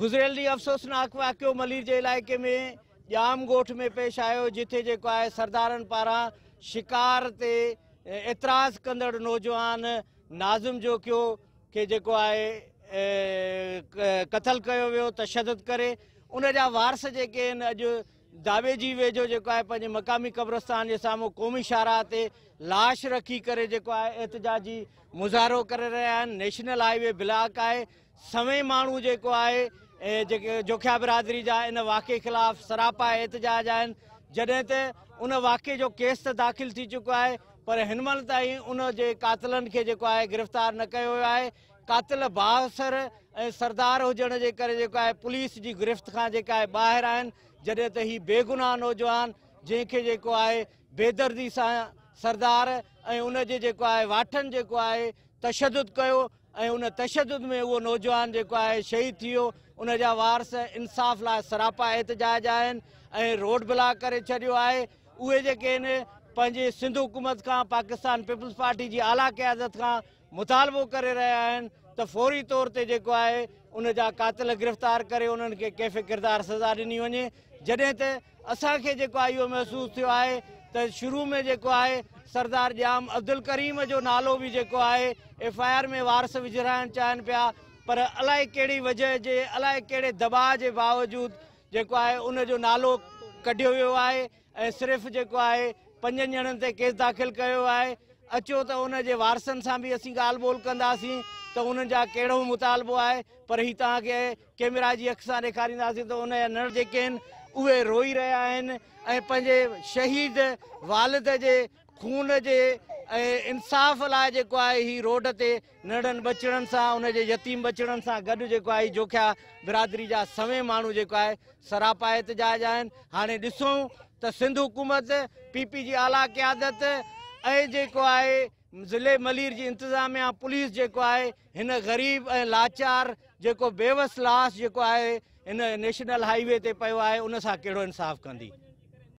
गुज़िरियल ॾींहुं अफ़सोसनाक वाकियो मलीर जे इलाइक़े में जाम ॻोठ में पेश आयो जिथे जेको आहे सरदारनि पारां शिकार ते एतिराज़ कंदड़ नौजवान नाज़ुम जोखियो खे जेको आहे क़तलु कयो वियो तशद करे उन जा वारस जेके आहिनि अॼु दावे जी वेझो जेको आहे पंहिंजे मक़ामी क़ब्रस्तान जे साम्हूं क़ौमी शाराह ते लाश रखी करे जेको आहे एतिजाज मुज़ाहिरो करे रहिया आहिनि नेशनल हाईवे ब्लॉक आहे सवें माण्हू जेको आहे जोखिया बिरादरी जा इन वाक़े ख़िलाफ़ु सरापा एतिजाज आहिनि जॾहिं त उन वाक़े जो केस त दाख़िल थी चुको है पर हिन महिल ताईं उन जे कातिलनि खे जेको गिरफ़्तार न कयो वियो आहे कातिल बासर ऐं सरदार होजन के करे पुलिस की गिरफ़्त का बहर आहे ॿाहिरि आहिनि जॾहिं बेगुनाह नौजवान जंहिंखे जो आहे बेदर्दी सां सरदार ऐं उनजे वाठन आहे वाठनि जेको आहे तशदुद में वो नौजवान जेको आहे शहीद थी उनजा वारस इंसाफ़ ला सरापा एतिजाज आहिनि रोड ब्लॉक कर छॾियो आहे उहे जेके हुकूमत का पाकिस्तान पीपल्स पार्टी की आला क़यादत का मुतालबो कर रहा है तो फौरी तौर ते जेको आहे उनजा कातिल गिरफ़्तार कर कैफ़े किरदार सज़ा दिनी वञे जडे त असो जेको महसूस इहो महसूसु थियो शुरू में जो है सरदार जाम अब्दुल करीम जो नालो भी जो है एफ आई आर में वारस विझराइणु चाहन पाया पर अलाए कहिड़ी वजह जे अलाए कहिड़े दबाउ जे बावजूद जेको आहे उनजो नालो कढियो वियो आहे ऐं सिर्फ़ु जेको आहे पंजनि ॼणनि ते केस दाख़िल कयो आहे अचो त उनजे वारसनि सां बि असीं ॻाल्हि ॿोल कंदासीं त उन्हनि जा कहिड़ो मुतालबो आहे पर हीउ तव्हांखे कैमरा जी अख सां ॾेखारींदासीं त उन जा नड़ जेके आहिनि उहे रोई रहिया आहिनि ऐं पंहिंजे शहीद वालद जे खून जे इंसाफ़ लाइ जेको आहे हीउ रोड ते नंढनि ॿचणनि सां उनजे यतीम ॿचणनि सां गॾु जेको आहे जोखिया बिरादरी जा सवें माण्हू जेको आहे सरापा एतिजाज आहिनि हाणे ॾिसूं त सिंधु हुकूमत पी पी जी आला क्यादत ऐं जेको आहे ज़िले मलिर जी इंतिज़ामिया पुलिस जेको आहे हिन ग़रीब ऐं लाचार जेको बेवस लाश जेको आहे हिन नेशनल हाईवे ते पियो आहे उन सां कहिड़ो इंसाफ़ु कंदी